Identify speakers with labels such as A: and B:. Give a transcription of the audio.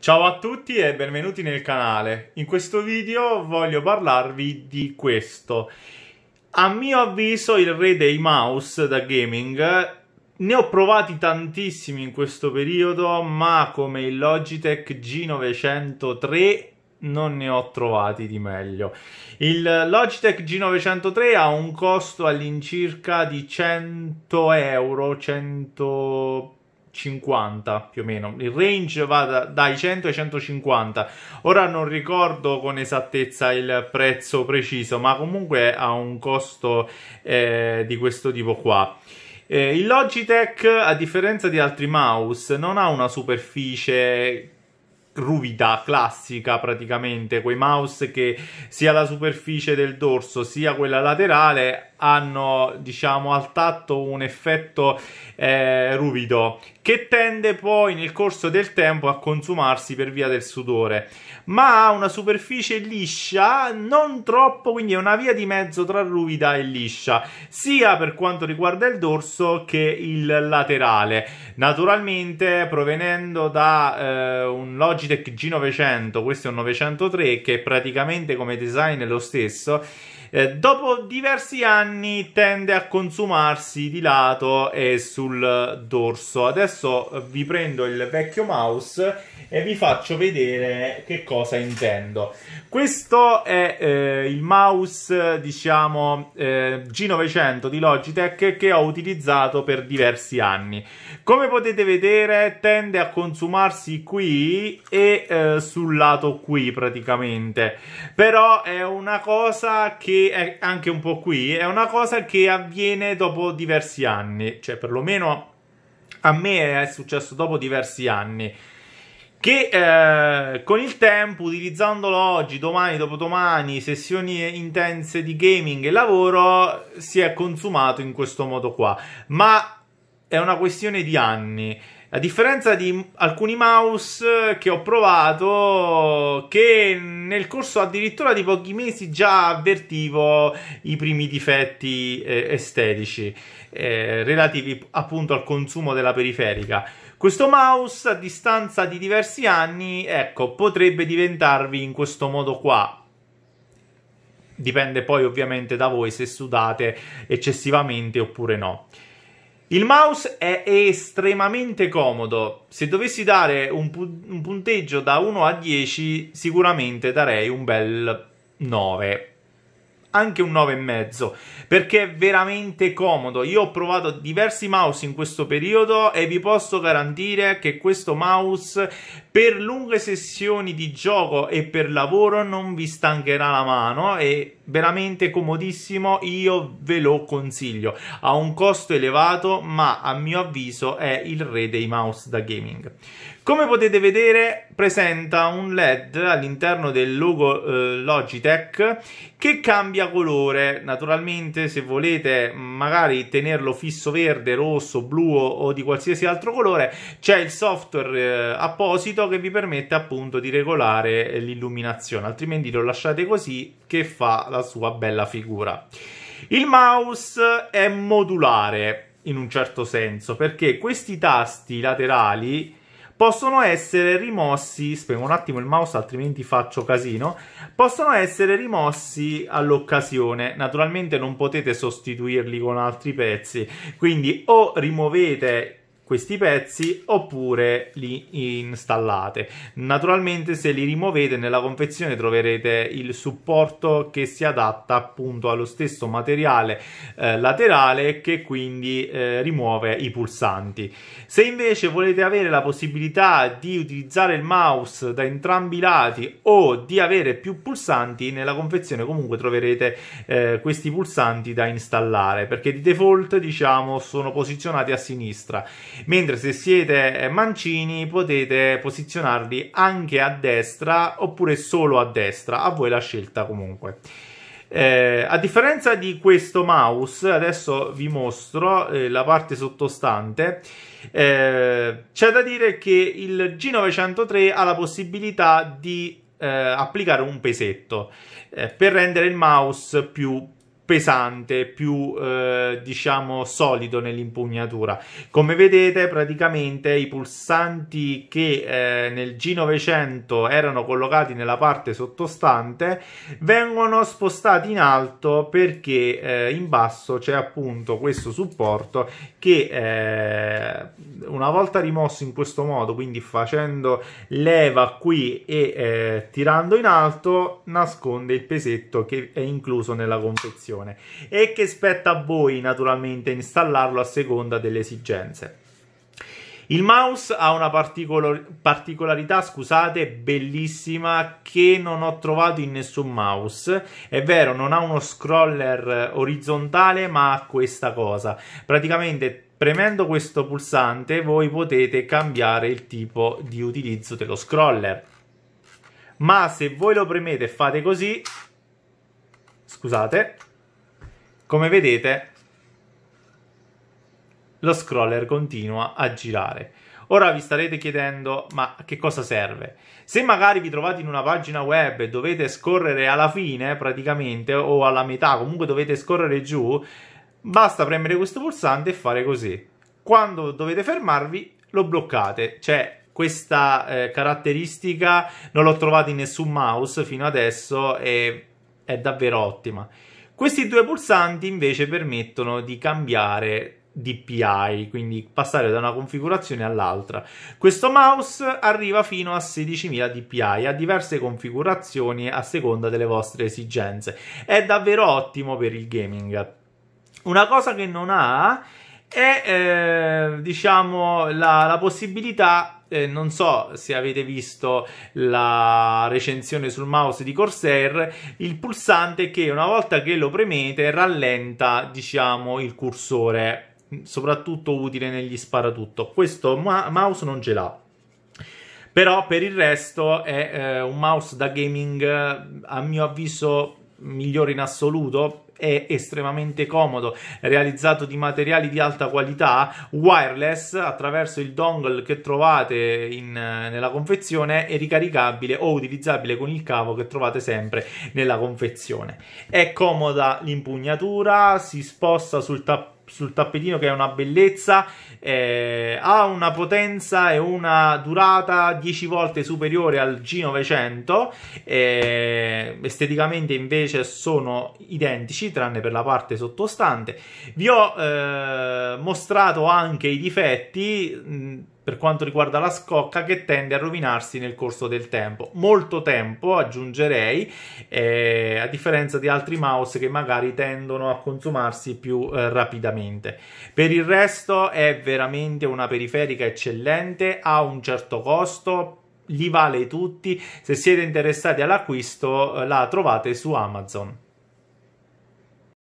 A: Ciao a tutti e benvenuti nel canale. In questo video voglio parlarvi di questo. A mio avviso il re dei mouse da gaming ne ho provati tantissimi in questo periodo, ma come il Logitech G903 non ne ho trovati di meglio. Il Logitech G903 ha un costo all'incirca di 100 euro, 100 50 più o meno. Il range va da, dai 100 ai 150. Ora non ricordo con esattezza il prezzo preciso, ma comunque ha un costo eh, di questo tipo qua. Eh, il Logitech, a differenza di altri mouse, non ha una superficie ruvida, classica praticamente, quei mouse che sia la superficie del dorso sia quella laterale hanno diciamo al tatto un effetto eh, ruvido che tende poi nel corso del tempo a consumarsi per via del sudore ma ha una superficie liscia non troppo quindi è una via di mezzo tra ruvida e liscia sia per quanto riguarda il dorso che il laterale naturalmente provenendo da eh, un Logitech G900 questo è un 903 che è praticamente come design è lo stesso eh, dopo diversi anni tende a consumarsi di lato e sul dorso. Adesso eh, vi prendo il vecchio mouse e vi faccio vedere che cosa intendo. Questo è eh, il mouse, diciamo, eh, G900 di Logitech che ho utilizzato per diversi anni. Come potete vedere tende a consumarsi qui e eh, sul lato qui praticamente. Però è una cosa che è anche un po' qui, è una cosa che avviene dopo diversi anni, cioè perlomeno a me è successo dopo diversi anni. Che eh, con il tempo, utilizzandolo oggi, domani, dopodomani, sessioni intense di gaming e lavoro, si è consumato in questo modo qua. Ma è una questione di anni. A differenza di alcuni mouse eh, che ho provato, che nel corso addirittura di pochi mesi già avvertivo i primi difetti eh, estetici eh, relativi appunto al consumo della periferica. Questo mouse a distanza di diversi anni, ecco, potrebbe diventarvi in questo modo qua. Dipende poi ovviamente da voi se sudate eccessivamente oppure no. Il mouse è estremamente comodo. Se dovessi dare un, pu- un punteggio da 1 a 10, sicuramente darei un bel 9 anche un 9,5 perché è veramente comodo. Io ho provato diversi mouse in questo periodo e vi posso garantire che questo mouse per lunghe sessioni di gioco e per lavoro non vi stancherà la mano. È veramente comodissimo. Io ve lo consiglio. Ha un costo elevato, ma a mio avviso è il re dei mouse da gaming. Come potete vedere presenta un LED all'interno del logo eh, Logitech che cambia colore. Naturalmente se volete magari tenerlo fisso verde, rosso, blu o di qualsiasi altro colore c'è il software eh, apposito che vi permette appunto di regolare l'illuminazione. Altrimenti lo lasciate così che fa la sua bella figura. Il mouse è modulare in un certo senso perché questi tasti laterali possono essere rimossi. Spengo un attimo il mouse, altrimenti faccio casino. Possono essere rimossi all'occasione. Naturalmente non potete sostituirli con altri pezzi. Quindi o rimuovete questi pezzi oppure li installate. Naturalmente se li rimuovete nella confezione troverete il supporto che si adatta appunto allo stesso materiale eh, laterale che quindi eh, rimuove i pulsanti. Se invece volete avere la possibilità di utilizzare il mouse da entrambi i lati o di avere più pulsanti nella confezione comunque troverete eh, questi pulsanti da installare perché di default diciamo sono posizionati a sinistra mentre se siete eh, mancini potete posizionarli anche a destra oppure solo a destra, a voi la scelta comunque. Eh, a differenza di questo mouse, adesso vi mostro eh, la parte sottostante. Eh, c'è da dire che il G903 ha la possibilità di eh, applicare un pesetto eh, per rendere il mouse più pesante, più eh, diciamo solido nell'impugnatura. Come vedete, praticamente i pulsanti che eh, nel G900 erano collocati nella parte sottostante vengono spostati in alto perché eh, in basso c'è appunto questo supporto che eh, una volta rimosso in questo modo, quindi facendo leva qui e eh, tirando in alto, nasconde il pesetto che è incluso nella confezione versione e che spetta a voi naturalmente installarlo a seconda delle esigenze. Il mouse ha una particolo- particolarità, scusate, bellissima che non ho trovato in nessun mouse. È vero, non ha uno scroller orizzontale, ma ha questa cosa. Praticamente premendo questo pulsante voi potete cambiare il tipo di utilizzo dello scroller. Ma se voi lo premete e fate così, scusate, come vedete, lo scroller continua a girare. Ora vi starete chiedendo, ma che cosa serve? Se magari vi trovate in una pagina web e dovete scorrere alla fine, praticamente, o alla metà, comunque dovete scorrere giù, basta premere questo pulsante e fare così. Quando dovete fermarvi, lo bloccate. C'è cioè, questa eh, caratteristica, non l'ho trovata in nessun mouse fino adesso e è davvero ottima. Questi due pulsanti invece permettono di cambiare DPI, quindi passare da una configurazione all'altra. Questo mouse arriva fino a 16.000 DPI, ha diverse configurazioni a seconda delle vostre esigenze. È davvero ottimo per il gaming. Una cosa che non ha è eh, diciamo la, la possibilità eh, non so se avete visto la recensione sul mouse di Corsair, il pulsante che una volta che lo premete rallenta, diciamo, il cursore, soprattutto utile negli sparatutto. Questo ma- mouse non ce l'ha. Però per il resto è eh, un mouse da gaming a mio avviso migliore in assoluto è estremamente comodo, realizzato di materiali di alta qualità, wireless attraverso il dongle che trovate in, nella confezione e ricaricabile o utilizzabile con il cavo che trovate sempre nella confezione. È comoda l'impugnatura, si sposta sul tappeto sul tappetino che è una bellezza, eh, ha una potenza e una durata 10 volte superiore al G900, eh, esteticamente invece sono identici tranne per la parte sottostante. Vi ho eh, mostrato anche i difetti per quanto riguarda la scocca che tende a rovinarsi nel corso del tempo. Molto tempo, aggiungerei, eh, a differenza di altri mouse che magari tendono a consumarsi più eh, rapidamente. Per il resto è veramente una periferica eccellente, ha un certo costo, gli vale tutti. Se siete interessati all'acquisto, eh, la trovate su Amazon.